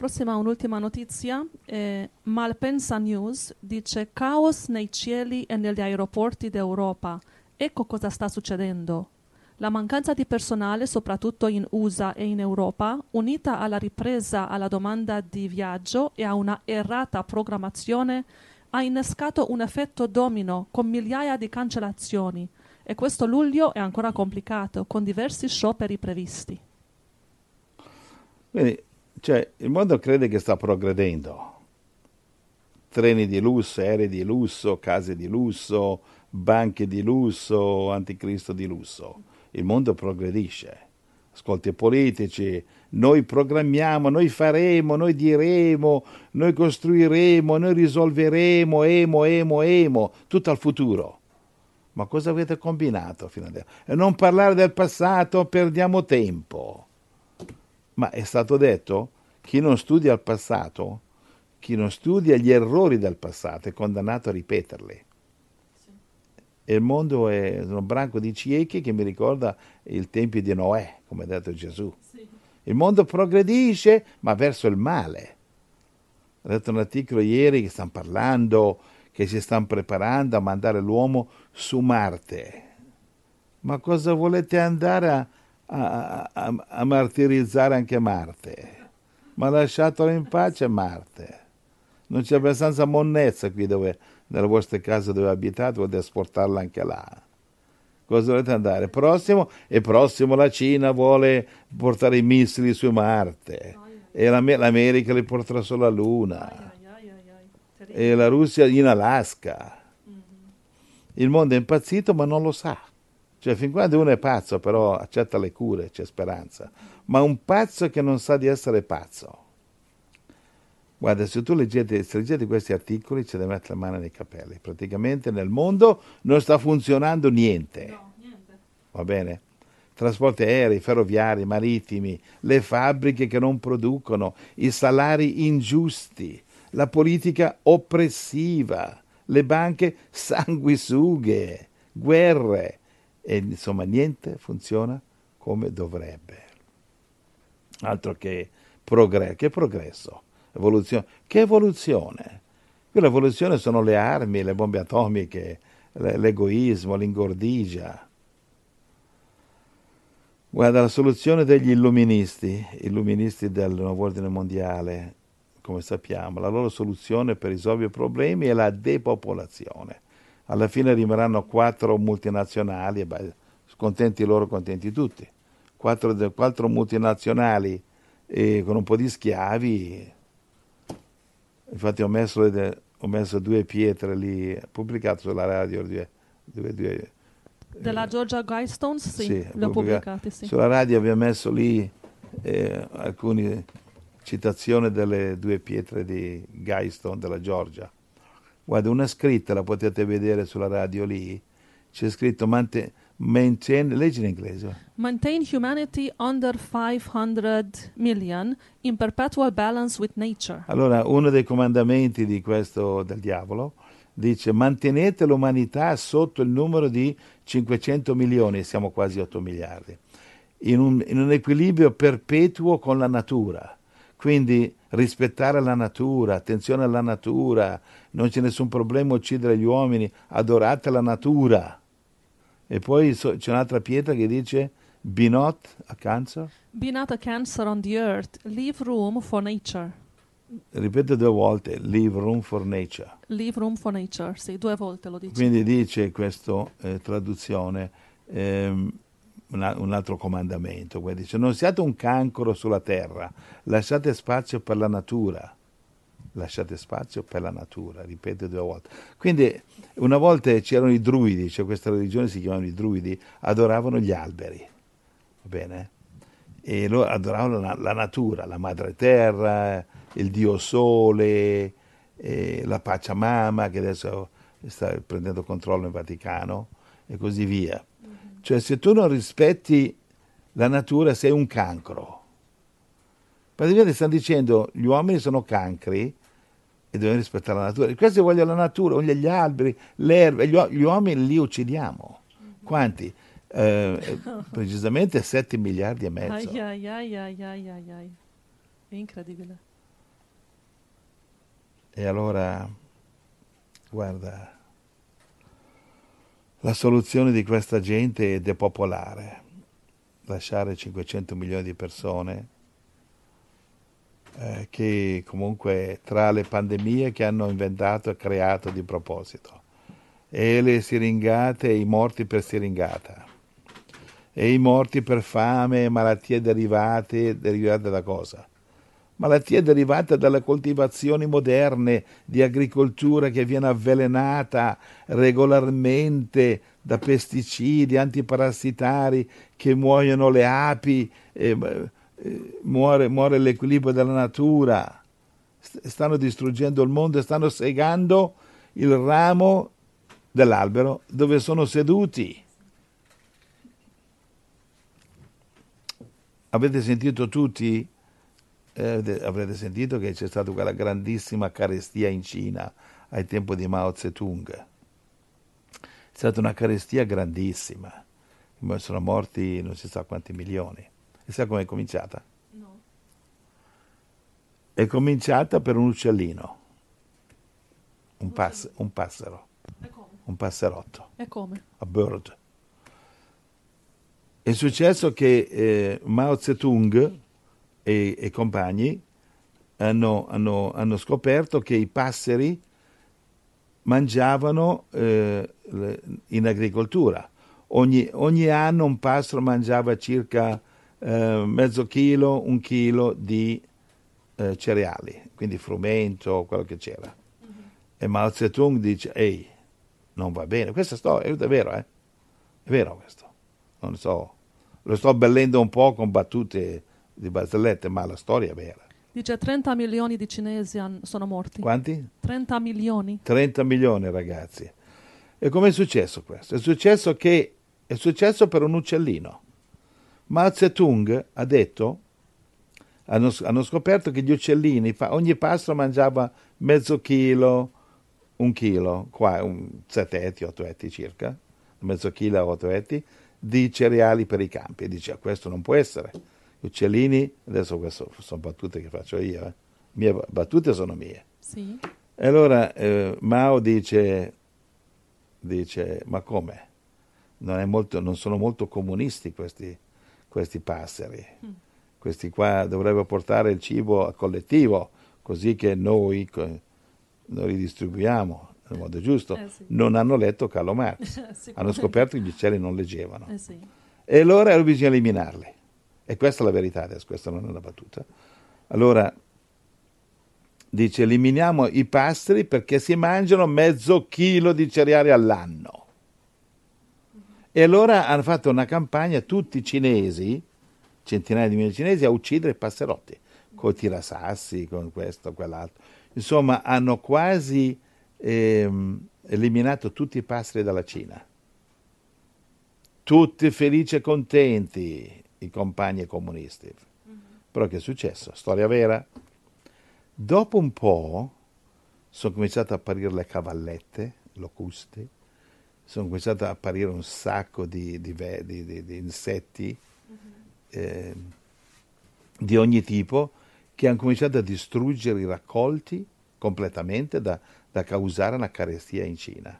Prossima un'ultima notizia. Eh, Malpensa News dice caos nei cieli e negli aeroporti d'Europa. Ecco cosa sta succedendo. La mancanza di personale, soprattutto in USA e in Europa, unita alla ripresa alla domanda di viaggio e a una errata programmazione, ha innescato un effetto domino con migliaia di cancellazioni e questo luglio è ancora complicato con diversi scioperi previsti. Bene, cioè, il mondo crede che sta progredendo. Treni di lusso, aerei di lusso, case di lusso, banche di lusso, anticristo di lusso. Il mondo progredisce. Ascolti i politici, noi programmiamo, noi faremo, noi diremo, noi costruiremo, noi risolveremo, emo, emo, emo, tutto al futuro. Ma cosa avete combinato fino adesso? E non parlare del passato, perdiamo tempo ma è stato detto chi non studia il passato, chi non studia gli errori del passato è condannato a ripeterli. Sì. il mondo è un branco di ciechi che mi ricorda il tempio di Noè, come ha detto Gesù. Sì. Il mondo progredisce, ma verso il male. Ho letto un articolo ieri che stanno parlando, che si stanno preparando a mandare l'uomo su Marte. Ma cosa volete andare a, a, a, a martirizzare anche Marte. Ma lasciatelo in pace Marte. Non c'è abbastanza monnezza qui dove, nella vostra casa dove abitate, potete esportarla anche là. Cosa volete andare? Prossimo? E prossimo la Cina vuole portare i missili su Marte. E l'America li porterà sulla Luna. E la Russia in Alaska. Mm-hmm. Il mondo è impazzito ma non lo sa cioè, fin quando uno è pazzo, però accetta le cure, c'è speranza. Ma un pazzo che non sa di essere pazzo. Guarda, se tu leggete, se leggete questi articoli, ce ne mette la mano nei capelli. Praticamente nel mondo non sta funzionando niente. No, niente. Va bene? Trasporti aerei, ferroviari, marittimi, le fabbriche che non producono, i salari ingiusti, la politica oppressiva, le banche sanguisughe, guerre, e insomma niente funziona come dovrebbe. Altro che, progre- che progresso, evoluzione. Che evoluzione? Qui l'evoluzione sono le armi, le bombe atomiche, l'egoismo, l'ingordigia. Guarda, la soluzione degli illuministi, illuministi del nuovo ordine mondiale, come sappiamo, la loro soluzione per risolvere i problemi è la depopolazione alla fine rimarranno quattro multinazionali, contenti loro, contenti tutti. Quattro, quattro multinazionali eh, con un po' di schiavi. Infatti ho messo, ho messo due pietre lì, pubblicato sulla radio due, due, due eh, della Georgia Guidestones, sì, sì l'ho pubblicata. Sì. Sulla radio abbiamo messo lì eh, alcune citazioni delle due pietre di Guidestone della Georgia. Guarda, una scritta la potete vedere sulla radio lì. C'è scritto maintain, maintain leggi in inglese. Maintain humanity under 500 million in perpetual balance with nature. Allora, uno dei comandamenti di questo del diavolo dice mantenete l'umanità sotto il numero di 500 milioni, siamo quasi 8 miliardi, in un, in un equilibrio perpetuo con la natura. Quindi rispettare la natura, attenzione alla natura, non c'è nessun problema uccidere gli uomini, adorate la natura. E poi c'è un'altra pietra che dice Be not a cancer. Be not a cancer on the earth, leave room for nature. Ripete due volte, leave room for nature. Leave room for nature, sì, due volte lo dice. Quindi dice questa eh, traduzione, ehm, un altro comandamento, dice non siate un cancro sulla terra, lasciate spazio per la natura, lasciate spazio per la natura, ripete due volte. Quindi una volta c'erano i druidi, cioè questa religione si chiamava i druidi, adoravano gli alberi, va bene? E loro adoravano la, la natura, la madre terra, il dio sole, eh, la pacciamama che adesso sta prendendo controllo in Vaticano e così via cioè se tu non rispetti la natura sei un cancro. Praticamente stanno dicendo gli uomini sono cancri e dobbiamo rispettare la natura. Questi vogliono la natura, vogliono gli alberi, le erbe, gli, gli, uomini li uccidiamo. Quanti? Eh, precisamente 7 miliardi e mezzo. Ai, ai, ai, ai, È incredibile. E allora, guarda. La soluzione di questa gente è depopolare, lasciare 500 milioni di persone eh, che comunque tra le pandemie che hanno inventato e creato di proposito e le siringate i morti per siringata e i morti per fame e malattie derivate derivate da cosa? malattia derivata dalle coltivazioni moderne di agricoltura che viene avvelenata regolarmente da pesticidi antiparassitari che muoiono le api, e, eh, e, eh, muore, muore l'equilibrio della natura. Stanno distruggendo il mondo e stanno segando il ramo dell'albero dove sono seduti. Avete sentito tutti? eh, avrete sentito che c'è stata quella grandissima carestia in Cina ai tempi di Mao Zedong. È stata una carestia grandissima, sono morti non si sa quanti milioni. E sa come è cominciata? No. È cominciata per un uccellino, un, pass- un passero, un passerotto. E come? A bird. È successo che eh, Mao Zedong e, e compagni hanno, hanno, hanno, scoperto che i passeri mangiavano eh, in agricoltura. Ogni, ogni, anno un passero mangiava circa eh, mezzo chilo, un chilo di eh, cereali, quindi frumento, quello che c'era. Mm-hmm. E Mao Zedong dice, ehi, non va bene. Questa storia è vero, eh? È vero questo. Non so. Lo sto bellendo un po' con battute di barzellette, ma la storia è vera. Dice 30 milioni di cinesi han- sono morti. Quanti? 30 milioni. 30 milioni, ragazzi. E com'è successo questo? È successo che è successo per un uccellino. Mao Zedong ha detto, hanno, hanno scoperto che gli uccellini, ogni pastore mangiava mezzo chilo, un chilo, qua un 7 etti, otto etti circa, mezzo chilo, 8 etti, di cereali per i campi. E diceva, ah, questo non può essere uccellini, adesso queste sono battute che faccio io, eh? mie battute sono mie. Sì. E allora eh, Mao dice, dice, ma come? Non, molto, non sono molto comunisti questi, questi passeri, mm. questi qua dovrebbero portare il cibo a collettivo, così che noi li distribuiamo nel modo giusto. Eh, sì. Non hanno letto Carlo Marx, hanno scoperto che gli uccelli non leggevano. Eh, sì. E allora bisogna eliminarli. E questa è la verità adesso, questa non è una battuta. Allora, dice, eliminiamo i pastri perché si mangiano mezzo chilo di cereali all'anno. E allora hanno fatto una campagna tutti i cinesi, centinaia di migliaia di cinesi, a uccidere i passerotti, con i tirasassi, con questo, quell'altro. Insomma, hanno quasi ehm, eliminato tutti i pastri dalla Cina. Tutti felici e contenti i compagni comunisti. Però che è successo? Storia vera. Dopo un po' sono cominciate a apparire le cavallette, locuste, sono cominciate a apparire un sacco di, di, di, di insetti eh, di ogni tipo che hanno cominciato a distruggere i raccolti completamente da, da causare una carestia in Cina.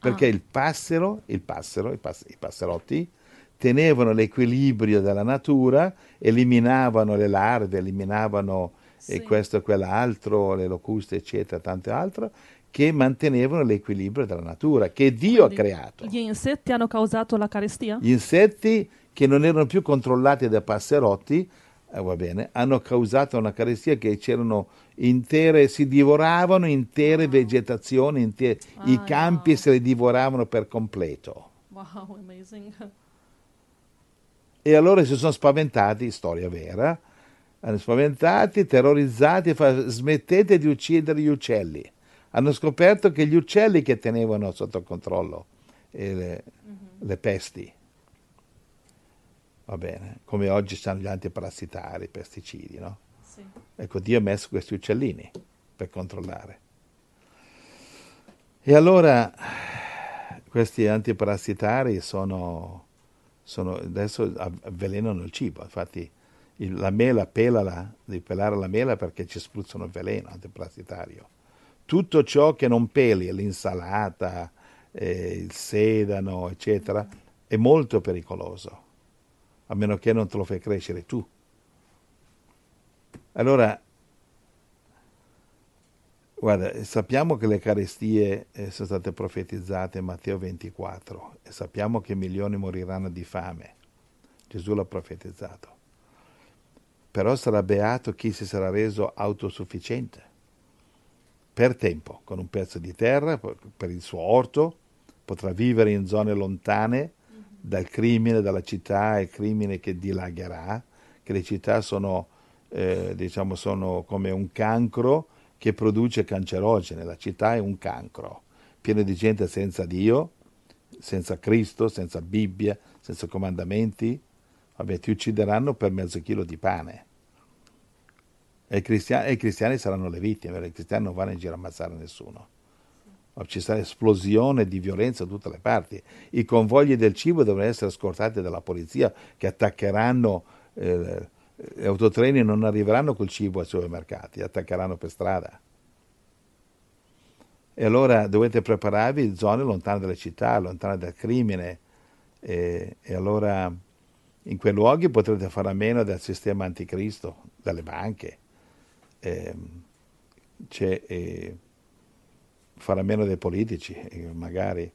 Perché ah. il, passero, il passero, i, pass- i passerotti, tenevano l'equilibrio della natura, eliminavano le larve, eliminavano eh, sì. questo, quell'altro, le locuste, eccetera, tante altre, che mantenevano l'equilibrio della natura, che Dio Quindi, ha creato. Gli insetti hanno causato la carestia? Gli insetti che non erano più controllati da passerotti, eh, va bene, hanno causato una carestia che c'erano intere, si divoravano intere wow. Ah. vegetazioni, intere, wow. i ah, campi se le divoravano per completo. Wow, amazing. E allora si sono spaventati, storia vera, hanno spaventati, terrorizzati, smettete di uccidere gli uccelli. Hanno scoperto che gli uccelli che tenevano sotto controllo eh, le, mm-hmm. le, pesti. Va bene, come oggi stanno gli antiparassitari, i pesticidi, no? Sì. Ecco, Dio ha messo questi uccellini per controllare. E allora questi antiparassitari sono sono, adesso avvelenano il cibo, infatti il, la mela, pelala, devi pelare la mela perché ci spruzzano veleno antiplastitario. Tutto ciò che non peli, l'insalata, eh, il sedano, eccetera, è molto pericoloso, a meno che non te lo fai crescere tu. Allora Guarda, sappiamo che le carestie eh, sono state profetizzate in Matteo 24 e sappiamo che milioni moriranno di fame. Gesù l'ha profetizzato. Però sarà beato chi si sarà reso autosufficiente per tempo, con un pezzo di terra, per il suo orto, potrà vivere in zone lontane dal crimine, dalla città, il crimine che dilagherà, che le città sono, eh, diciamo, sono come un cancro che produce cancerogene, la città è un cancro, pieno di gente senza Dio, senza Cristo, senza Bibbia, senza comandamenti, vabbè, ti uccideranno per mezzo chilo di pane. E i, cristiani, e i cristiani saranno le vittime, perché i cristiani non vanno in giro a ammazzare nessuno. ci sarà esplosione di violenza da tutte le parti. I convogli del cibo dovranno essere scortati dalla polizia che attaccheranno eh, gli eh, autotreni non arriveranno col cibo ai supermercati, attaccheranno per strada. E allora dovete prepararvi zone lontane dalle città, lontane dal crimine. E, e allora in quei luoghi potrete fare a meno del sistema anticristo, dalle banche. E, ehm, e, eh, fare a meno dei politici, eh, magari.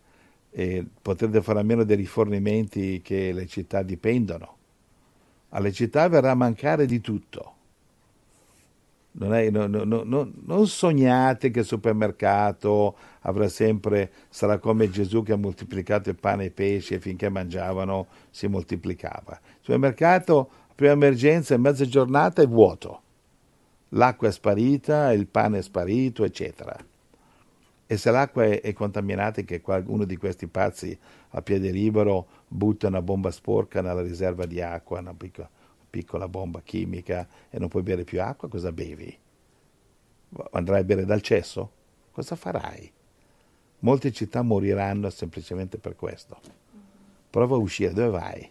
E potrete fare a meno dei rifornimenti che le città dipendono alle città verrà a mancare di tutto. Non, è, no, no, no, non, sognate che il supermercato avrà sempre, sarà come Gesù che ha moltiplicato il pane e i pesci e finché mangiavano si moltiplicava. Il supermercato, prima emergenza, in mezza giornata è vuoto. L'acqua è sparita, il pane è sparito, eccetera. E se l'acqua è, è contaminata, che uno di questi pazzi a piede libero butta una bomba sporca nella riserva di acqua, una piccola, piccola bomba chimica e non puoi bere più acqua, cosa bevi? Andrai a bere dal cesso? Cosa farai? Molte città moriranno semplicemente per questo. Prova a uscire, dove vai?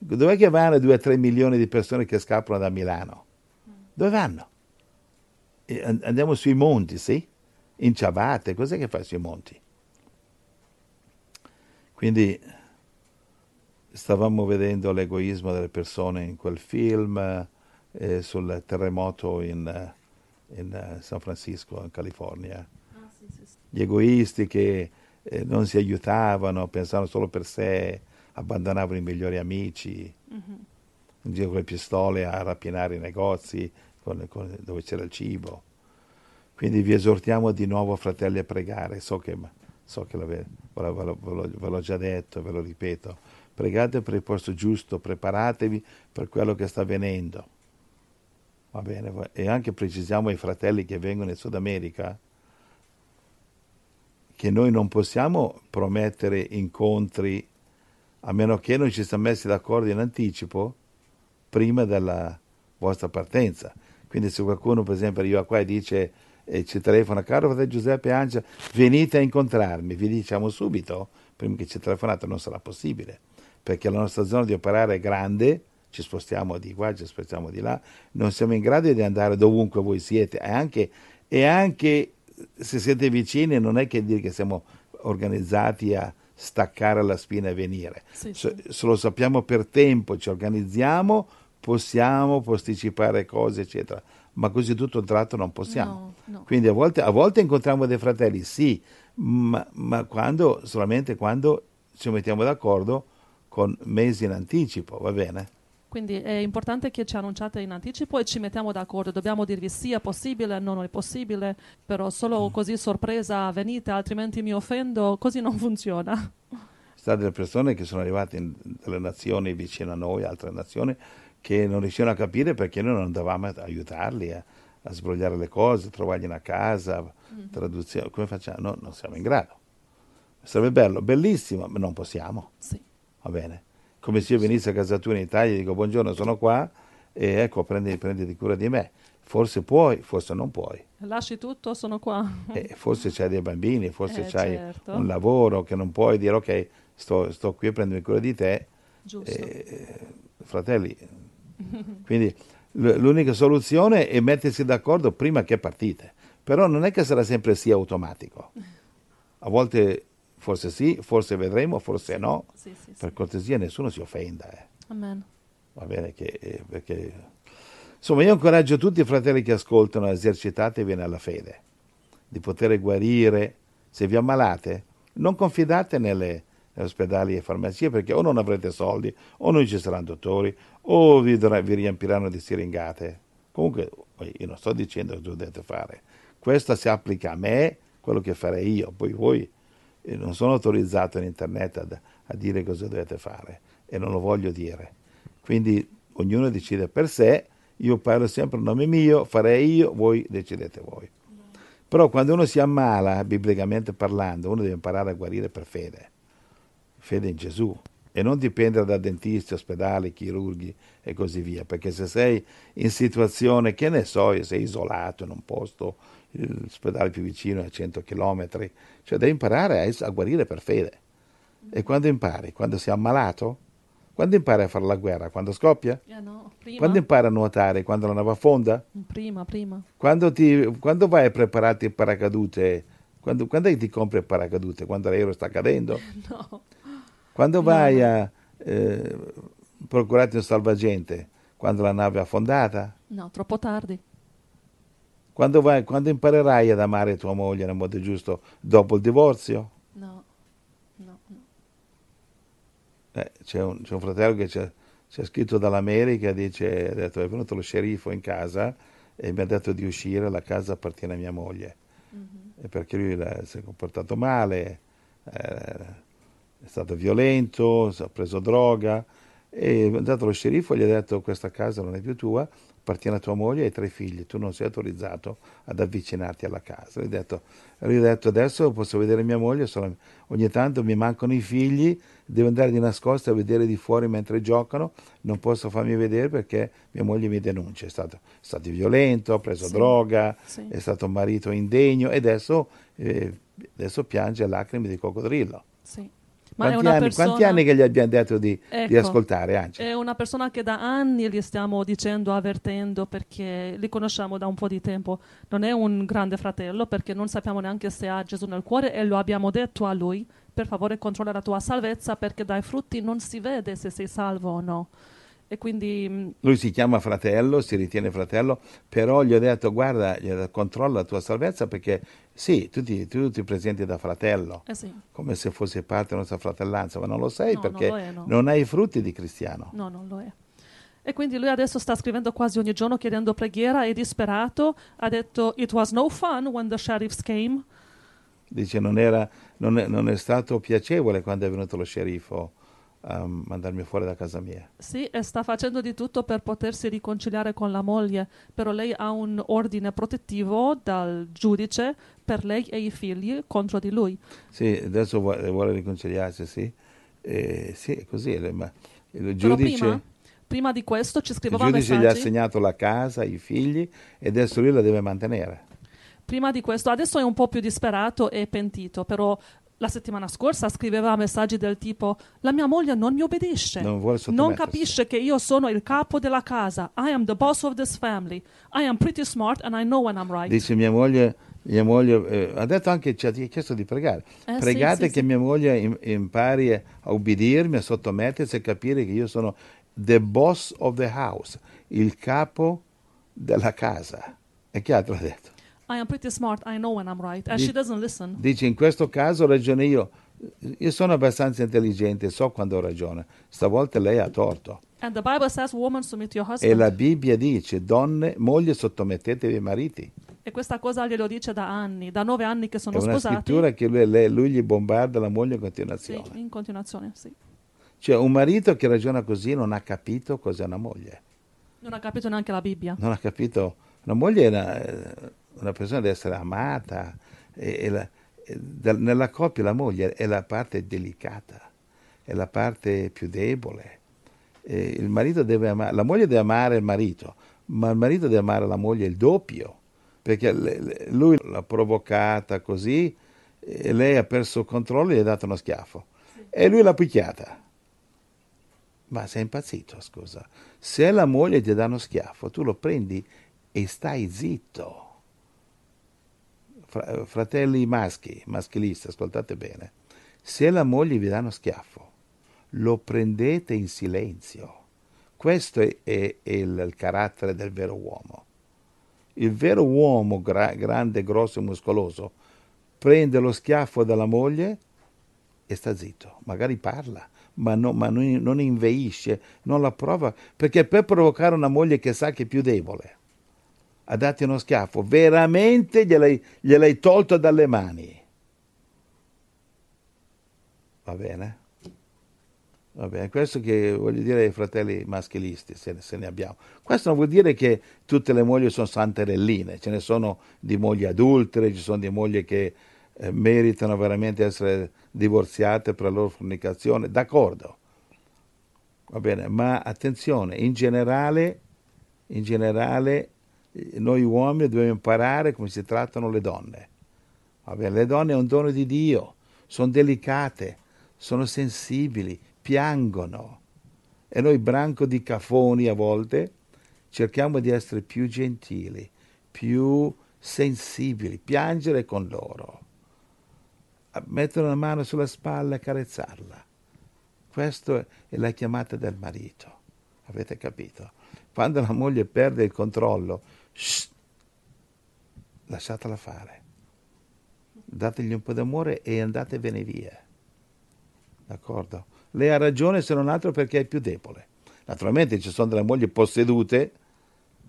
Dov'è che vanno 2-3 milioni di persone che scappano da Milano? Dove vanno? Andiamo sui monti, sì? In ciabatte, cos'è che fai sui monti? Quindi stavamo vedendo l'egoismo delle persone in quel film, eh, sul terremoto in, in, San Francisco, in California. Ah, Gli egoisti che eh, non si aiutavano, pensavano solo per sé, abbandonavano i migliori amici, mm-hmm. in giro con le pistole a rapinare i negozi con, con, dove c'era il cibo. Quindi vi esortiamo di nuovo, fratelli, a pregare. So che so che ve l'ho, ve, l'ho, ve l'ho già detto, ve lo ripeto, pregate per il posto giusto, preparatevi per quello che sta avvenendo. Va bene, e anche precisiamo ai fratelli che vengono in Sud America che noi non possiamo promettere incontri a meno che non ci siamo messi d'accordo in anticipo prima della vostra partenza. Quindi se qualcuno per esempio arriva qua e dice e ci telefona, caro fratello Giuseppe Angela, venite a incontrarmi, vi diciamo subito, prima che ci telefonate non sarà possibile, perché la nostra zona di operare è grande, ci spostiamo di qua, ci spostiamo di là, non siamo in grado di andare dovunque voi siete e anche, e anche se siete vicini non è che dire che siamo organizzati a staccare la spina e venire, sì, sì. Se, se lo sappiamo per tempo, ci organizziamo, possiamo posticipare cose, eccetera ma così tutto un tratto non possiamo. No, no. Quindi a volte, a volte, incontriamo dei fratelli, sì, ma, ma quando, solamente quando ci mettiamo d'accordo con mesi in anticipo, va bene? Quindi è importante che ci annunciate in anticipo e ci mettiamo d'accordo. Dobbiamo dirvi sì, è possibile, non è possibile, però solo mm. così sorpresa venite, altrimenti mi offendo, così non funziona. sono delle persone che sono arrivate dalle nazioni vicine a noi, altre nazioni, che non riuscivano a capire perché noi non andavamo ad aiutarli a, eh, a sbrogliare le cose, a trovargli una casa, mm. traduzione, come facciamo? No, non siamo in grado. Sarebbe bello, bellissimo, ma non possiamo. Sì. Va bene. Come se io venissi a casa tua in Italia e dico buongiorno, sono qua e ecco, prendi, prenditi cura di me. Forse puoi, forse non puoi. Lasci tutto, sono qua. E eh, forse c'hai dei bambini, forse eh, c'hai certo. un lavoro che non puoi dire ok, sto, sto qui a prendermi cura di te. Giusto. E, fratelli, quindi l'unica soluzione è mettersi d'accordo prima che partite. Però non è che sarà sempre sì automatico. A volte forse sì, forse vedremo, forse no. Sì, sì, per cortesia nessuno si offenda. Eh. Amen. Va bene che, eh, perché... Insomma, io incoraggio tutti i fratelli che ascoltano, esercitatevi nella fede, di poter guarire. Se vi ammalate, non confidate nelle, ospedali e farmacie perché o non avrete soldi, o non ci saranno dottori, o vi, vi riempiranno di siringate. Comunque, io non sto dicendo cosa dovete fare. Questo si applica a me, quello che farei io, poi voi eh, non sono autorizzato in internet a, a dire cosa dovete fare e non lo voglio dire. Quindi ognuno decide per sé, io parlo sempre a nome mio, farei io, voi decidete voi. Però quando uno si ammala, biblicamente parlando, uno deve imparare a guarire per fede fede in Gesù e non dipendere da dentisti, ospedali, chirurghi e così via, perché se sei in situazione, che ne so, sei isolato in un posto, l'ospedale più vicino è a 100 km, cioè devi imparare a, a guarire per fede. E quando impari? Quando sei ammalato? Quando impari a fare la guerra? Quando scoppia? Eh no, quando impari a nuotare? Quando la nave affonda? Prima, prima. Quando, ti, quando vai a prepararti il paracadute? Quando, quando è che ti compri il paracadute? Quando l'aereo sta cadendo? No. Quando vai a eh, procurarti un salvagente? Quando la nave è affondata? No, troppo tardi. Quando, vai, quando imparerai ad amare tua moglie nel modo giusto? Dopo il divorzio? No, no, no. Eh, c'è, un, c'è, un, fratello che ci ha scritto dall'America, dice, ha detto, è venuto lo sceriffo in casa e mi ha detto di uscire, la casa appartiene a mia moglie. Mm-hmm. Perché lui la, si è comportato male. Eh, è stato violento, ha preso droga, e è andato lo sceriffo e gli ha detto questa casa non è più tua, appartiene a tua moglie e ai tre figli, tu non sei autorizzato ad avvicinarti alla casa. Lui ha detto, detto adesso posso vedere mia moglie, solo, ogni tanto mi mancano i figli, devo andare di nascosto a vedere di fuori mentre giocano, non posso farmi vedere perché mia moglie mi denuncia, è stato, è stato violento, ha preso sì, droga, sì. è stato un marito indegno e adesso, eh, adesso piange lacrime di coccodrillo. Sì. Ma quanti, anni, persona... quanti anni che gli abbiamo detto di, ecco, di ascoltare, Angela? È una persona che da anni gli stiamo dicendo, avvertendo, perché li conosciamo da un po' di tempo. Non è un grande fratello, perché non sappiamo neanche se ha Gesù nel cuore e lo abbiamo detto a lui, per favore controlla la tua salvezza, perché dai frutti non si vede se sei salvo o no. E quindi... Mm, lui si chiama fratello, si ritiene fratello, però gli ho detto guarda, controlla la tua salvezza perché sì, tu ti, tu ti presenti da fratello, eh sì. come se fosse parte della nostra fratellanza, ma non lo sei no, perché non, è, no. non hai i frutti di cristiano. No, non lo è. E quindi lui adesso sta scrivendo quasi ogni giorno chiedendo preghiera, è disperato, ha detto it was no fun when the sheriffs came. Dice non, era, non, è, non è stato piacevole quando è venuto lo sceriffo a ehm, mandarmi fuori da casa mia. Sì, e sta facendo di tutto per potersi riconciliare con la moglie, però lei ha un ordine protettivo dal giudice per lei e i figli contro di lui. Sì, adesso vuole, vuole riconciliarsi, sì. Eh, sì, è così, ma il giudice... Prima, di questo ci scriveva Il giudice messaggi. gli ha assegnato la casa, i figli, e adesso lui la deve mantenere prima di questo, adesso è un po' più disperato e pentito, però la settimana scorsa scriveva messaggi del tipo la mia moglie non mi obbedisce, non, non, capisce che io sono il capo della casa, I am the boss of this family, I am pretty smart and I know when I'm right. Dice mia moglie, mia moglie eh, ha detto anche, ci ha chiesto di pregare, eh, pregate sì, sì, che sì. mia moglie impari a ubbidirmi, a sottomettersi e capire che io sono the boss of the house, il capo della casa. E che altro ha detto? I am pretty smart, I know when I'm right, and she doesn't listen. Dice in questo caso ragione io. Io sono abbastanza intelligente, so quando ragiona. Stavolta lei ha torto. And the Bible says, woman, your E la Bibbia dice, donne, moglie, sottomettetevi ai mariti. E questa cosa glielo dice da anni, da nove anni che sono È una sposati. scrittura che lui, lei, lui gli bombarda la moglie in continuazione. Sì, in continuazione, sì. Cioè, un marito che ragiona così non ha capito cos'è una moglie. Non ha capito neanche la Bibbia. Non ha capito. Una moglie è una, una persona deve essere amata e, e la, e, nella coppia la moglie è la parte delicata, è la parte più debole. Amare, la moglie deve amare il marito, ma il marito deve amare la moglie il doppio, perché le, le, lui l'ha provocata così, e lei ha perso il controllo e gli ha dato uno schiaffo. Sì. E lui l'ha picchiata. Ma sei impazzito, scusa. Se la moglie ti dà uno schiaffo, tu lo prendi e stai zitto fra, fratelli maschi, maschilisti, ascoltate bene, se la moglie vi dà uno schiaffo, lo prendete in silenzio. Questo è, è, è il, il, carattere del vero uomo. Il vero uomo gra, grande, grosso e muscoloso prende lo schiaffo dalla moglie e sta zitto, magari parla, ma, no, ma non, non inveisce, non la prova, perché per provocare una moglie che sa che è più debole a darti uno schiaffo, veramente gliel'hai, gliel'hai tolta dalle mani. Va bene? Va bene, questo che voglio dire ai fratelli maschilisti, se ne, se ne, abbiamo. Questo non vuol dire che tutte le mogli sono santerelline, ce ne sono di mogli adultere, ci sono di mogli che eh, meritano veramente essere divorziate per la loro fornicazione, d'accordo. Va bene, ma attenzione, in generale, in generale noi uomini dobbiamo imparare come si trattano le donne. Vabbè, le donne è un dono di Dio, sono delicate, sono sensibili, piangono. E noi, branco di cafoni a volte, cerchiamo di essere più gentili, più sensibili, piangere con loro. Ah, mettere una mano sulla spalla e carezzarla. Questa è la chiamata del marito, avete capito? Quando la moglie perde il controllo, Shh. Lasciatela fare. Dategli un po' d'amore e andatevene via. D'accordo? Lei ha ragione se non altro perché è più debole. Naturalmente ci sono delle mogli possedute,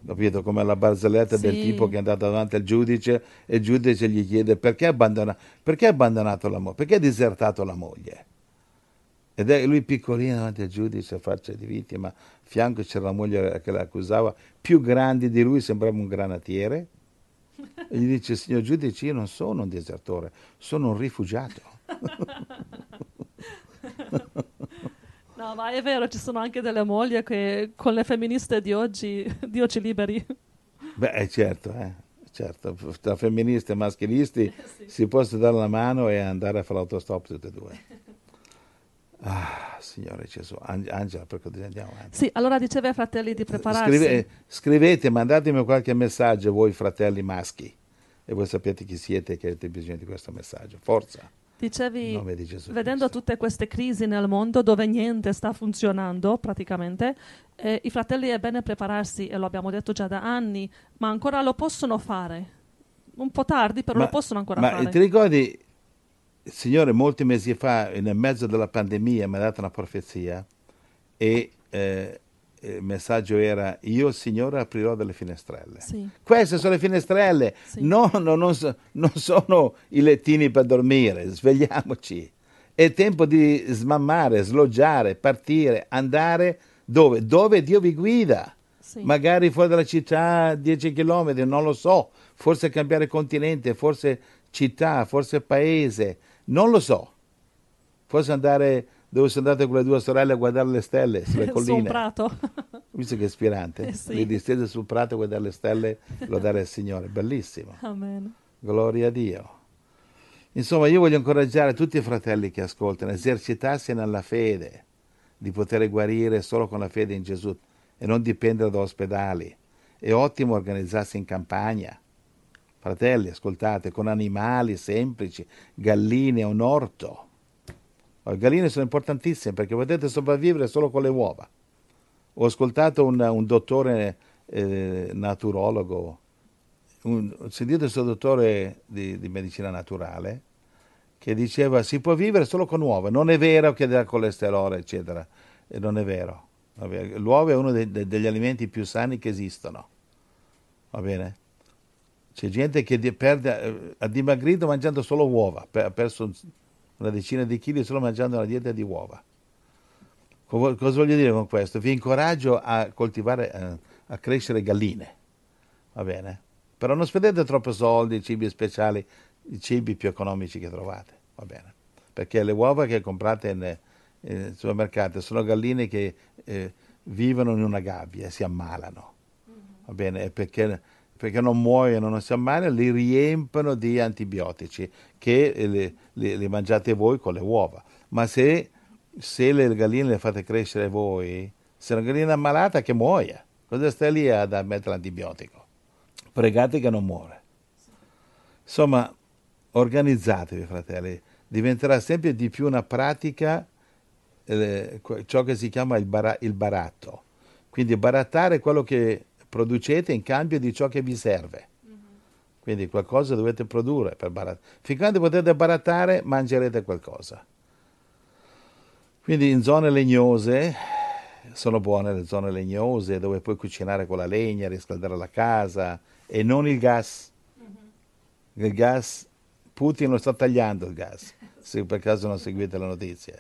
capito come la barzelletta sì. del tipo che è andato davanti al giudice e il giudice gli chiede perché ha abbandonato, abbandonato la moglie, perché ha disertato la moglie. Ed è lui piccolino davanti al giudice, faccia di vittima, fianco c'era la moglie che l'accusava, più grande di lui, sembrava un granatiere. E gli dice, signor giudice, io non sono un desertore, sono un rifugiato. No, ma è vero, ci sono anche delle mogli che con le femministe di oggi, Dio ci liberi. Beh, certo, eh, certo. tra femministe e maschilisti sì. si possono dare la mano e andare a fare l'autostop tutte e due. Ah. Signore Gesù, Angela, perché andiamo avanti. Sì, allora diceva ai fratelli di prepararsi. Scrive, eh, scrivete, mandatemi qualche messaggio voi fratelli maschi e voi sapete chi siete e che avete bisogno di questo messaggio. Forza. Dicevi, di vedendo Cristo. tutte queste crisi nel mondo dove niente sta funzionando praticamente, eh, i fratelli è bene prepararsi, e lo abbiamo detto già da anni, ma ancora lo possono fare. Un po' tardi, però ma, lo possono ancora ma fare. Ma ti ricordi il Signore molti mesi fa, nel mezzo della pandemia, mi ha dato una profezia e eh, il messaggio era io Signore aprirò delle finestrelle. Sì. Queste sono le finestrelle, sì. no, no, non, so, non, sono i lettini per dormire, svegliamoci. È tempo di smammare, sloggiare, partire, andare dove? Dove Dio vi guida. Sì. Magari fuori dalla città 10 km, non lo so, forse cambiare continente, forse città, forse paese, non lo so. Forse andare dove sono andate con le due sorelle a guardare le stelle sulle colline. Sul prato. Visto che è ispirante. Eh sì. Le distese sul prato a guardare le stelle, lodare il Signore. Bellissimo. Amen. Gloria a Dio. Insomma, io voglio incoraggiare tutti i fratelli che ascoltano a esercitarsi nella fede, di poter guarire solo con la fede in Gesù e non dipendere da ospedali. È ottimo organizzarsi in campagna, fratelli, ascoltate, con animali semplici, galline un orto. Le galline sono importantissime perché potete sopravvivere solo con le uova. Ho ascoltato un, un dottore eh, naturologo, un, sentite questo dottore di, di, medicina naturale, che diceva si può vivere solo con uova. Non è vero che dà colesterolo, eccetera. E non è vero. L'uovo è uno de, de, degli alimenti più sani che esistono. Va bene? C'è gente che perde, eh, ha dimagrito mangiando solo uova, ha perso una decina di chili solo mangiando una dieta di uova. Cosa voglio dire con questo? Vi incoraggio a coltivare, eh, a crescere galline, va bene? Però non spendete troppo soldi, cibi speciali, i cibi più economici che trovate, va bene? Perché le uova che comprate nei supermercati sono galline che eh, vivono in una gabbia e si ammalano, mm-hmm. va bene? Perché perché non muoiono, non si ammalano, li riempiono di antibiotici che li, eh, li, li mangiate voi con le uova. Ma se, se, le galline le fate crescere voi, se una gallina è ammalata che muoia, cosa stai lì ad mettere l'antibiotico? Pregate che non muore. Insomma, organizzatevi fratelli, diventerà sempre di più una pratica eh, ciò che si chiama il, bara- il baratto. Quindi barattare quello che producete in cambio di ciò che vi serve. Mm-hmm. Quindi qualcosa dovete produrre per barattare. Finché potete barattare, mangerete qualcosa. Quindi in zone legnose sono buone le zone legnose dove puoi cucinare con la legna, riscaldare la casa e non il gas. Mm-hmm. Il gas, Putin lo sta tagliando il gas, se per caso non seguite la notizia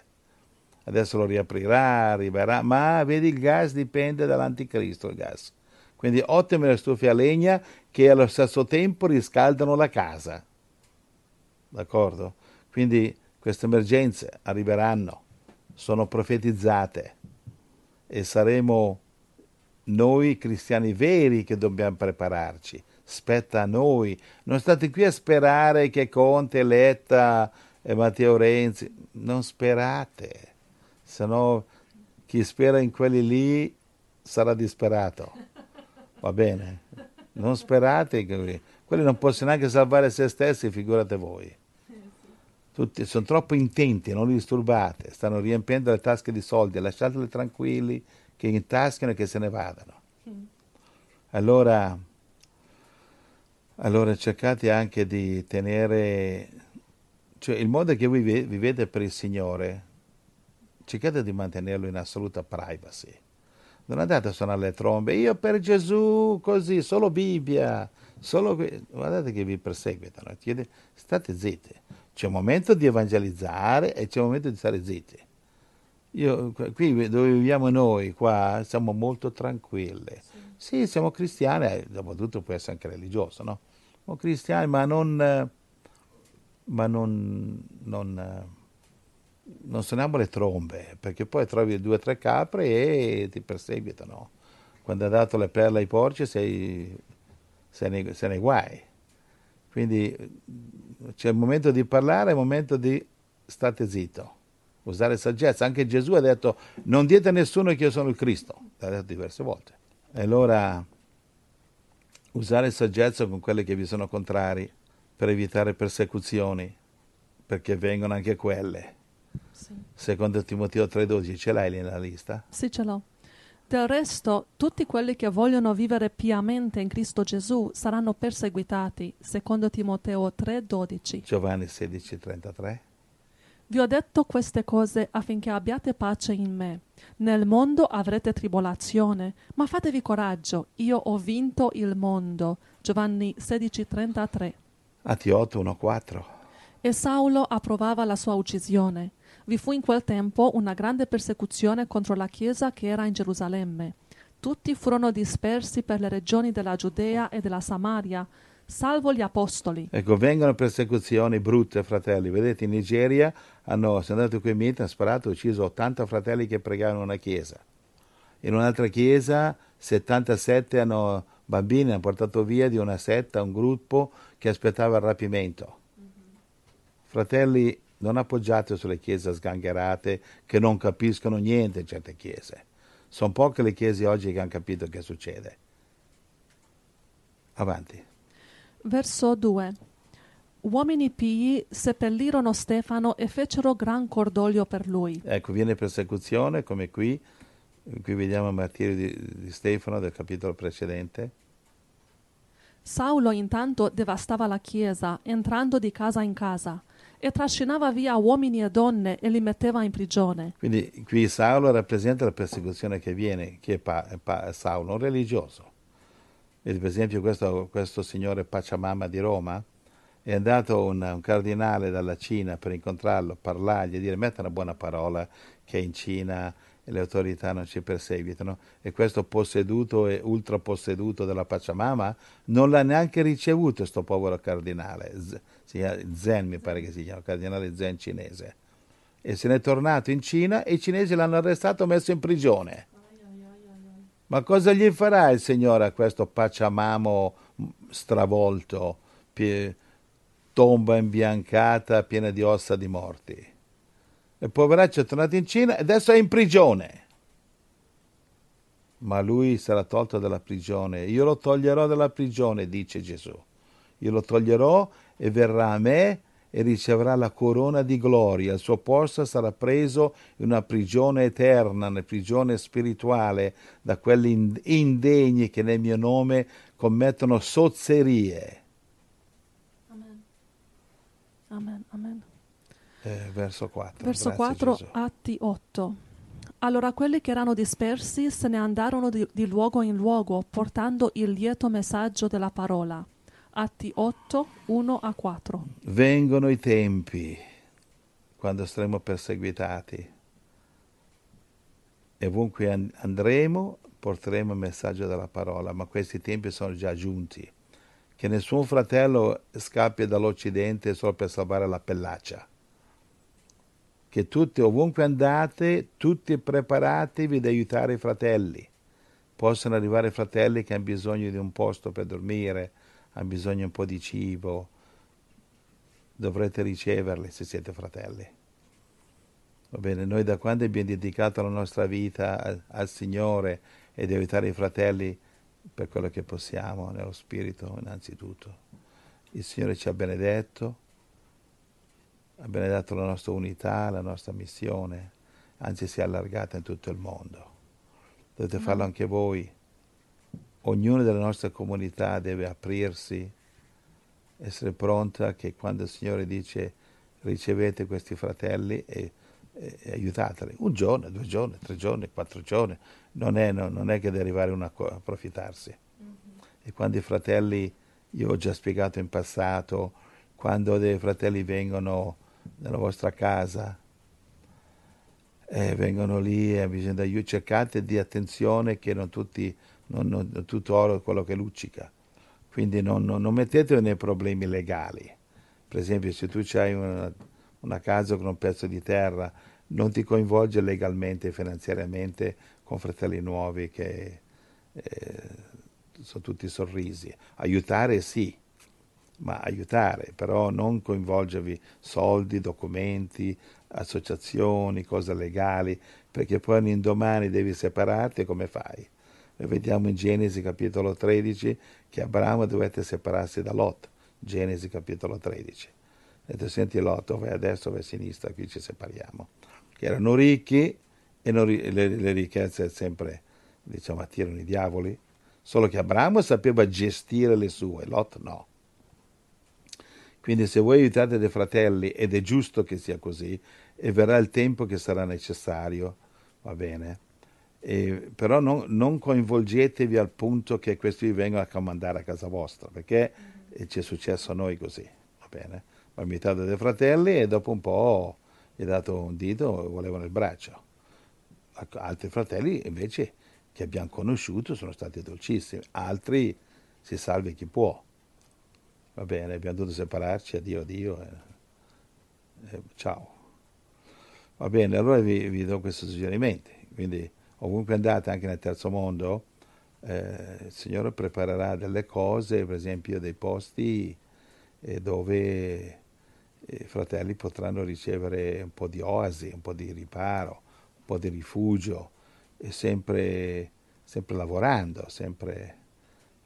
adesso lo riaprirà, arriverà, ma vedi il gas dipende dall'anticristo il gas quindi ottime le stufe a legna che allo stesso tempo riscaldano la casa. D'accordo? Quindi queste emergenze arriveranno, sono profetizzate e saremo noi cristiani veri che dobbiamo prepararci. Spetta a noi. Non state qui a sperare che Conte, Letta e Matteo Renzi. Non sperate, se no chi spera in quelli lì sarà disperato. Va bene? Non sperate che... Quelli non possono neanche salvare se stessi, figurate voi. Tutti sono troppo intenti, non li disturbate, stanno riempiendo le tasche di soldi, lasciateli tranquilli che intaschino e che se ne vadano. Allora, allora cercate anche di tenere, cioè il modo che voi vivete per il Signore, cercate di mantenerlo in assoluta privacy non andate a suonare le trombe, io per Gesù, così, solo Bibbia, solo guardate che vi perseguitano, chiede, state zitti, c'è un momento di evangelizzare e c'è un momento di stare zitti. Io, qui dove viviamo noi, qua, siamo molto tranquilli. Sì, sì siamo cristiani, eh, dopo tutto può essere anche religioso, no? Siamo cristiani, ma non... Ma non, non non suoniamo le trombe, perché poi trovi due o tre capre e ti perseguitano. Quando hai dato le perle ai porci sei, sei, nei, sei nei guai. Quindi c'è il momento di parlare, è il momento di state zitto, usare saggezza. Anche Gesù ha detto non dite a nessuno che io sono il Cristo, l'ha detto diverse volte. E allora usare saggezza con quelli che vi sono contrari per evitare persecuzioni, perché vengono anche quelle Secondo Timoteo 3,12 ce l'hai lì nella lista? Sì, ce l'ho. Del resto, tutti quelli che vogliono vivere piamente in Cristo Gesù saranno perseguitati, secondo Timoteo 3,12. Giovanni 16,33. Vi ho detto queste cose affinché abbiate pace in me. Nel mondo avrete tribolazione, ma fatevi coraggio, io ho vinto il mondo. Giovanni 16,33. A Tioto 1,4 e Saulo approvava la sua uccisione. Vi fu in quel tempo una grande persecuzione contro la Chiesa che era in Gerusalemme. Tutti furono dispersi per le regioni della Giudea e della Samaria, salvo gli apostoli. Ecco, vengono persecuzioni brutte, fratelli. Vedete, in Nigeria hanno, sono andati qui in Mieta, hanno sparato, e ucciso 80 fratelli che pregavano in una chiesa. In un'altra chiesa 77 hanno, bambini hanno portato via di una setta, un gruppo che aspettava il rapimento. Fratelli, non appoggiate sulle chiese sgangherate che non capiscono niente in certe chiese. Sono poche le chiese oggi che hanno capito che succede. Avanti. Verso 2. Uomini pii seppellirono Stefano e fecero gran cordoglio per lui. Ecco, viene persecuzione come qui. Qui vediamo il martirio di, di Stefano del capitolo precedente. Saulo intanto devastava la chiesa, entrando di casa in casa e trascinava via uomini e donne e li metteva in prigione. Quindi qui Saulo rappresenta la persecuzione che viene, che è pa, pa, Saulo, un religioso. E per esempio questo, questo, signore Pacciamama di Roma è andato un, un cardinale dalla Cina per incontrarlo, parlargli e dire metta una buona parola che in Cina le autorità non ci perseguitano e questo posseduto e ultraposseduto della Pacciamama non l'ha neanche ricevuto questo povero cardinale, Zen mi pare che si chiama, cardinale Zen cinese. E se n'è tornato in Cina e i cinesi l'hanno arrestato e messo in prigione. Ma cosa gli farà il Signore a questo Pacciamamo mm, stravolto, tomba imbiancata piena di ossa di morti? Il poveraccio è tornato in Cina e adesso è in prigione. Ma lui sarà tolto dalla prigione. Io lo toglierò dalla prigione, dice Gesù. Io lo toglierò e verrà a me e riceverà la corona di gloria. Il suo posto sarà preso in una prigione eterna, una prigione spirituale, da quelli indegni che nel mio nome commettono sozzerie. Amen. Amen. Amen. Eh, verso 4. Verso 4, Gesù. Atti 8. Allora quelli che erano dispersi se ne andarono di, di, luogo in luogo, portando il lieto messaggio della parola. Atti 8, 1 a 4. Vengono i tempi quando saremo perseguitati. E ovunque andremo porteremo il messaggio della parola, ma questi tempi sono già giunti. Che nessun fratello scappi dall'Occidente solo per salvare la pellaccia che tutti ovunque andate, tutti preparatevi ad aiutare i fratelli. Possono arrivare fratelli che hanno bisogno di un posto per dormire, hanno bisogno di un po' di cibo. Dovrete riceverli se siete fratelli. Va bene, noi da quando abbiamo dedicato la nostra vita al, al Signore e di aiutare i fratelli per quello che possiamo, nello spirito innanzitutto. Il Signore ci ha benedetto ha benedetto la nostra unità, la nostra missione, anzi si è allargata in tutto il mondo. Dovete mm. farlo anche voi. Ognuna della nostra comunità deve aprirsi, essere pronta che quando il Signore dice ricevete questi fratelli e, e, aiutateli, un giorno, due giorni, tre giorni, quattro giorni, non è, no, non è che deve arrivare una co- approfittarsi. Mm-hmm. E quando i fratelli, io ho già spiegato in passato, quando dei fratelli vengono nella vostra casa. Eh, vengono lì e bisogna aiutare, cercate di attenzione che non, tutti, non, non tutto oro è quello che luccica. Quindi non, non, non mettetevi nei problemi legali. Per esempio se tu hai una, una casa con un pezzo di terra, non ti coinvolge legalmente e finanziariamente con fratelli nuovi che eh, sono tutti sorrisi. Aiutare sì, ma aiutare, però non coinvolgervi soldi, documenti, associazioni, cose legali, perché poi all'indomani devi separarti e come fai? Noi vediamo in Genesi capitolo 13 che Abramo dovette separarsi da Lot, Genesi capitolo 13. E tu senti Lot, vai a destra vai a sinistra, qui ci separiamo. Che erano ricchi e non, le, le ricchezze sempre, diciamo, attirano i diavoli. Solo che Abramo sapeva gestire le sue, Lot no quindi se voi aiutate dei fratelli, ed è giusto che sia così, e verrà il tempo che sarà necessario, va bene? E, però non, non, coinvolgetevi al punto che questi vi vengano a comandare a casa vostra, perché mm-hmm. ci è successo a noi così, va bene? Ma invitate dei fratelli e dopo un po' gli è dato un dito e volevano il braccio. Altri fratelli invece che abbiamo conosciuto sono stati dolcissimi, altri si salve chi può. Va bene, abbiamo dovuto separarci, addio, addio. Eh, eh, ciao. Va bene, allora vi, vi, do questo suggerimento. Quindi ovunque andate, anche nel terzo mondo, eh, il Signore preparerà delle cose, per esempio dei posti eh, dove eh, i fratelli potranno ricevere un po' di oasi, un po' di riparo, un po' di rifugio, e sempre, sempre lavorando, sempre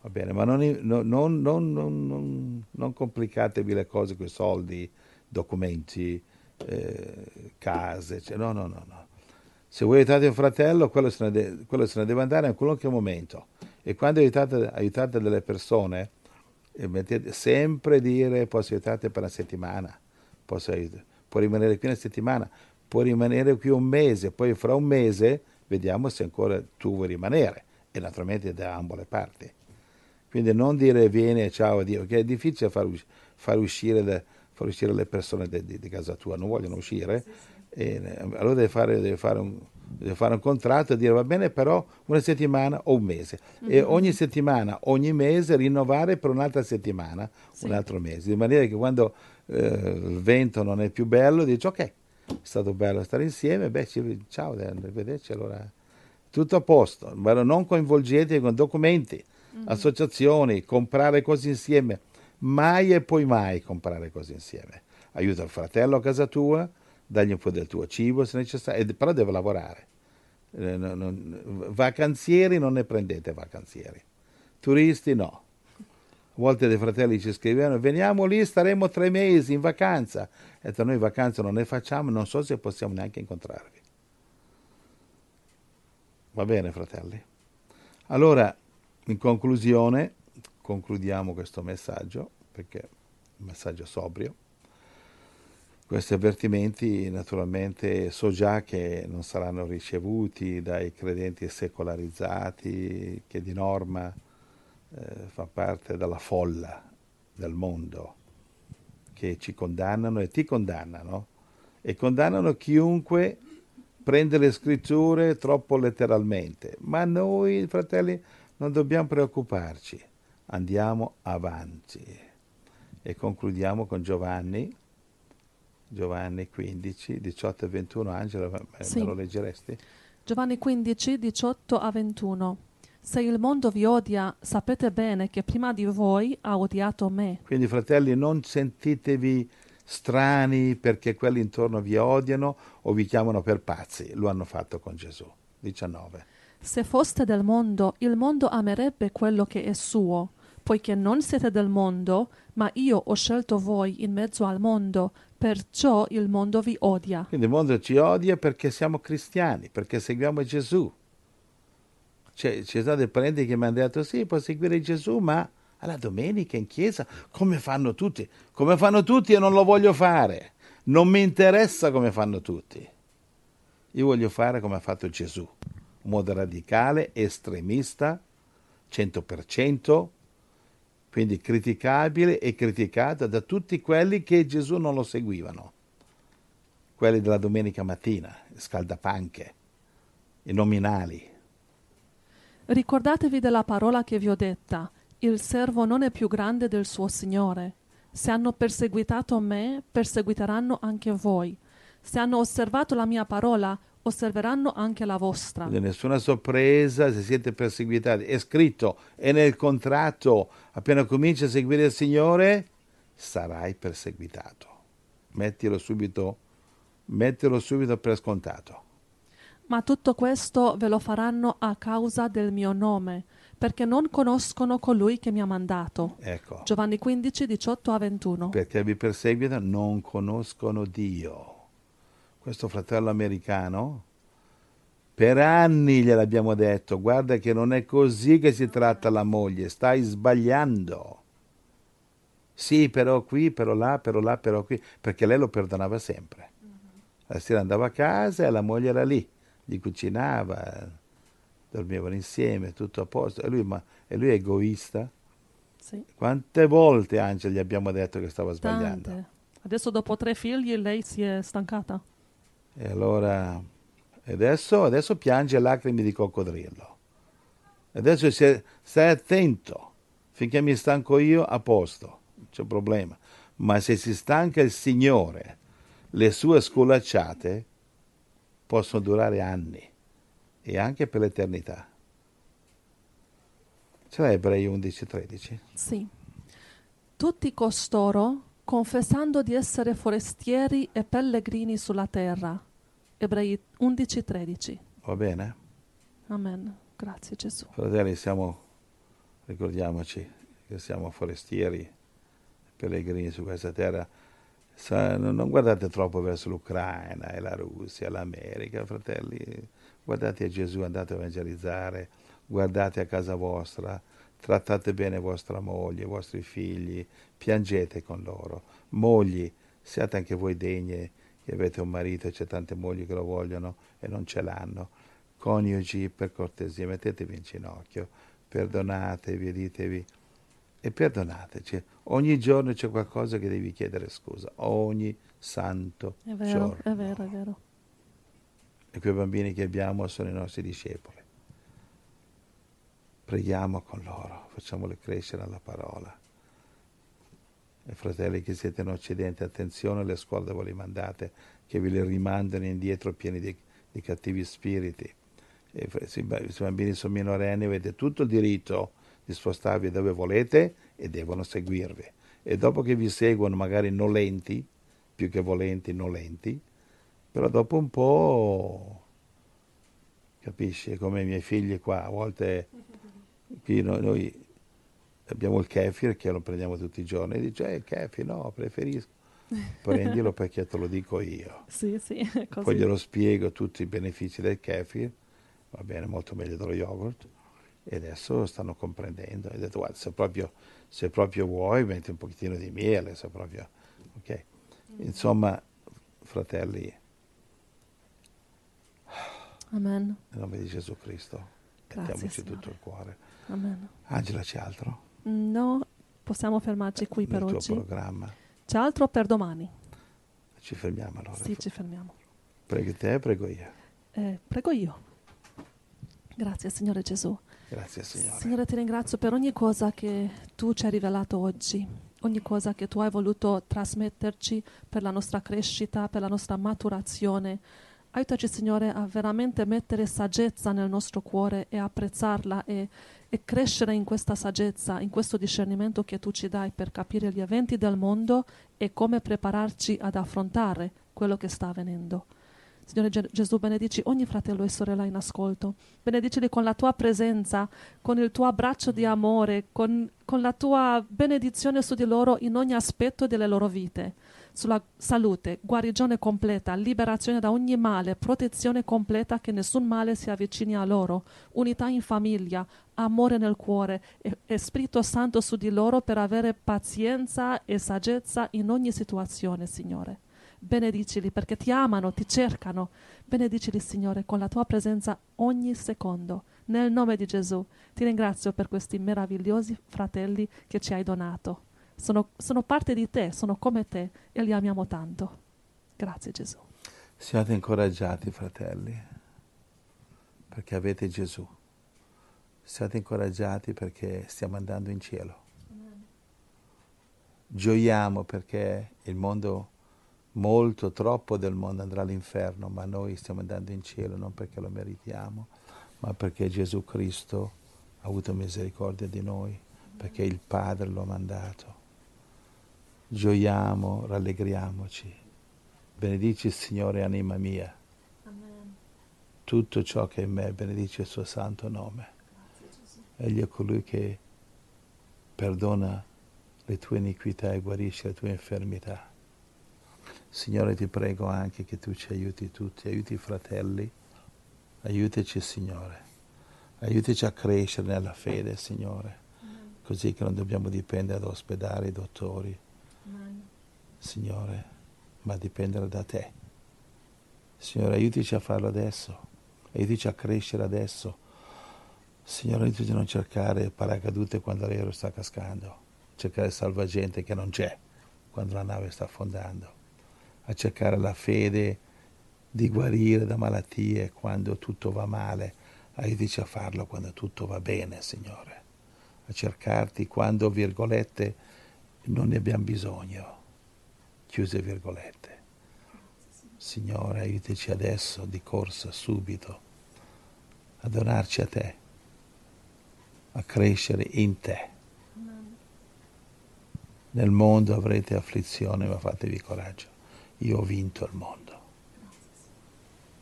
Va bene, ma non, non, non, non complicatevi le cose con i soldi, documenti, eh, case, cioè, no, no, no, no. Se voi aiutate un fratello, quello se ne, de- quello se ne deve andare in qualunque momento. E quando aiutate, aiutate delle persone, eh, mettete, sempre dire posso aiutarti per una settimana, posso aiutarti può rimanere qui una settimana, puoi rimanere qui un mese, poi fra un mese vediamo se ancora tu vuoi rimanere, e naturalmente da ambo le parti. Quindi non dire vieni ciao a Dio, è difficile far, usci- far, uscire, de- far uscire, le persone di de- casa tua, non vogliono uscire. E, allora devi fare, devi fare un, devi fare un contratto e dire va bene però una settimana o un mese mm-hmm. e ogni settimana, ogni mese rinnovare per un'altra settimana, sì. un altro mese, di maniera che quando eh, il vento non è più bello dici ok, è stato bello stare insieme, beh ci, ciao, arrivederci, allora tutto a posto, ma non coinvolgetevi con documenti, mm-hmm. associazioni, comprare cose insieme. Mai e poi mai comprare cose insieme. Aiuta il fratello a casa tua, dagli un po' del tuo cibo se necessario, però deve lavorare. non, eh, non, vacanzieri non ne prendete vacanzieri, turisti no. A volte dei fratelli ci scrivevano veniamo lì, staremo tre mesi in vacanza. E tra noi vacanza non ne facciamo, non so se possiamo neanche incontrarvi. Va bene fratelli? Allora in conclusione, concludiamo questo messaggio, perché è un messaggio sobrio. Questi avvertimenti naturalmente so già che non saranno ricevuti dai credenti secolarizzati che di norma eh, fa parte della folla del mondo, che ci condannano e ti condannano e condannano chiunque prende le scritture troppo letteralmente. Ma noi, fratelli, non dobbiamo preoccuparci, andiamo avanti. E concludiamo con Giovanni, Giovanni 15, 18 e 21. Angela, sì. me lo leggeresti? Giovanni 15, 18 a 21. Se il mondo vi odia, sapete bene che prima di voi ha odiato me. Quindi fratelli, non sentitevi strani perché quelli intorno vi odiano o vi chiamano per pazzi. Lo hanno fatto con Gesù. 19. Se foste del mondo, il mondo amerebbe quello che è suo. Poiché non siete del mondo, ma io ho scelto voi in mezzo al mondo, perciò il mondo vi odia. Quindi il mondo ci odia perché siamo cristiani, perché seguiamo Gesù. Cioè, ci sono dei parenti che mi hanno detto sì, puoi seguire Gesù, ma alla domenica in chiesa, come fanno tutti? Come fanno tutti io non lo voglio fare. Non mi interessa come fanno tutti. Io voglio fare come ha fatto Gesù modo radicale, estremista, 100%, quindi criticabile e criticata da tutti quelli che Gesù non lo seguivano, quelli della domenica mattina, scaldapanche, i nominali. Ricordatevi della parola che vi ho detta, il servo non è più grande del suo Signore. Se hanno perseguitato me, perseguiteranno anche voi. Se hanno osservato la mia parola, osserveranno anche la vostra. Quindi nessuna sorpresa se siete perseguitati. È scritto, è nel contratto. Appena cominci a seguire il Signore, sarai perseguitato. Mettilo subito, mettilo subito per scontato. Ma tutto questo ve lo faranno a causa del mio nome, perché non conoscono colui che mi ha mandato. Ecco. Giovanni 15, 18 a 21. Perché vi perseguitano, non conoscono Dio questo fratello americano, per anni gliel'abbiamo detto, guarda che non è così che si tratta la moglie, stai sbagliando. Sì, però qui, però là, però là, però qui, perché lei lo perdonava sempre. Mm-hmm. La sera andava a casa e la moglie era lì, gli cucinava, dormivano insieme, tutto a posto. E lui, ma, e lui è egoista? Sì. Quante volte, Angela, gli abbiamo detto che stava sbagliando? Tante. Adesso dopo tre figli lei si è stancata. E allora, adesso, adesso piange lacrime di coccodrillo. Adesso stai attento, finché mi stanco io, a posto, non c'è problema. Ma se si stanca il Signore, le sue scolacciate possono durare anni e anche per l'eternità. Ce l'hai Ebrei 11-13? Sì. Tutti costoro confessando di essere forestieri e pellegrini sulla terra. Ebrei 11:13. Va bene? Amen. Grazie Gesù. Fratelli, siamo, ricordiamoci che siamo forestieri, pellegrini su questa terra. Sa, non guardate troppo verso l'Ucraina e la Russia, l'America, fratelli. Guardate a Gesù, andate a evangelizzare, guardate a casa vostra, trattate bene vostra moglie, i vostri figli, piangete con loro. Mogli, siate anche voi degne che avete un marito e c'è tante mogli che lo vogliono e non ce l'hanno. Coniugi, per cortesia, mettetevi in ginocchio, perdonatevi, ditevi e perdonateci. Ogni giorno c'è qualcosa che devi chiedere scusa, ogni santo è vero, giorno. È vero, è vero. E quei bambini che abbiamo sono i nostri discepoli preghiamo con loro, facciamole crescere alla parola. E fratelli che siete in Occidente, attenzione alle scuole dove le mandate, che ve le rimandano indietro pieni di, di cattivi spiriti. E se i bambini sono minorenni avete tutto il diritto di spostarvi dove volete e devono seguirvi. E dopo che vi seguono, magari nolenti, più che volenti, nolenti, però dopo un po', capisci, come i miei figli qua, a volte Qui noi, noi abbiamo il kefir che lo prendiamo tutti i giorni e dice eh, il kefir no, preferisco. Prendilo perché te lo dico io. Sì, sì, così. Poi glielo spiego tutti i benefici del kefir, va bene, molto meglio dello yogurt. E adesso stanno comprendendo. e Ho detto, guarda, se proprio, se proprio vuoi metti un pochettino di miele, se proprio... Ok. Mm. Insomma, fratelli... Amen. Nel nome di Gesù Cristo, Grazie, mettiamoci Signore. tutto il cuore. Amen. Angela, c'è altro? Mm, no, possiamo fermarci qui Nel per tuo oggi. programma. C'è altro per domani? Ci fermiamo allora. Sì, ci fermiamo. Prego te, prego io. Eh, prego io. Grazie Signore Gesù. Grazie Signore. Signore ti ringrazio per ogni cosa che tu ci hai rivelato oggi, ogni cosa che tu hai voluto trasmetterci per la nostra crescita, per la nostra maturazione. Aiutaci Signore a veramente mettere saggezza nel nostro cuore e apprezzarla e, e crescere in questa saggezza, in questo discernimento che tu ci dai per capire gli eventi del mondo e come prepararci ad affrontare quello che sta avvenendo. Signore Gesù, benedici ogni fratello e sorella in ascolto, benedicili con la tua presenza, con il tuo abbraccio di amore, con, con la tua benedizione su di loro in ogni aspetto delle loro vite, sulla salute, guarigione completa, liberazione da ogni male, protezione completa che nessun male si avvicini a loro, unità in famiglia, amore nel cuore e, e Spirito Santo su di loro per avere pazienza e saggezza in ogni situazione, Signore benedicili perché ti amano, ti cercano. Benedicili, Signore, con la tua presenza ogni secondo. Nel nome di Gesù ti ringrazio per questi meravigliosi fratelli che ci hai donato. Sono, sono parte di te, sono come te e li amiamo tanto. Grazie Gesù. Siate incoraggiati, fratelli, perché avete Gesù. Siate incoraggiati perché stiamo andando in cielo. Gioiamo perché il mondo molto, troppo del mondo andrà all'inferno, ma noi stiamo andando in cielo non perché lo meritiamo, ma perché Gesù Cristo ha avuto misericordia di noi, perché il Padre lo ha mandato. Gioiamo, rallegriamoci. Benedici il Signore, anima mia. Amen. Tutto ciò che è in me benedice il suo santo nome. Egli è colui che perdona le tue iniquità e guarisce le tue infermità Signore ti prego anche che tu ci aiuti tutti, aiuti i fratelli, aiutaci Signore, aiutaci a crescere nella fede Signore, così che non dobbiamo dipendere da ospedali, dottori, Signore, ma dipendere da te. Signore, aiutaci a farlo adesso, aiutaci a crescere adesso. Signore, aiutaci a non cercare paracadute quando l'aereo sta cascando, cercare salvagente che non c'è quando la nave sta affondando a cercare la fede di guarire da malattie quando tutto va male. Aiutaci a farlo quando tutto va bene, Signore. A cercarti quando, virgolette, non ne abbiamo bisogno. Chiuse virgolette. Signore, aiutaci adesso, di corsa, subito, a donarci a te, a crescere in te. Nel mondo avrete afflizione, ma fatevi coraggio io ho vinto il mondo.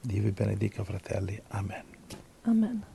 Dio vi benedica fratelli. Amen. Amen.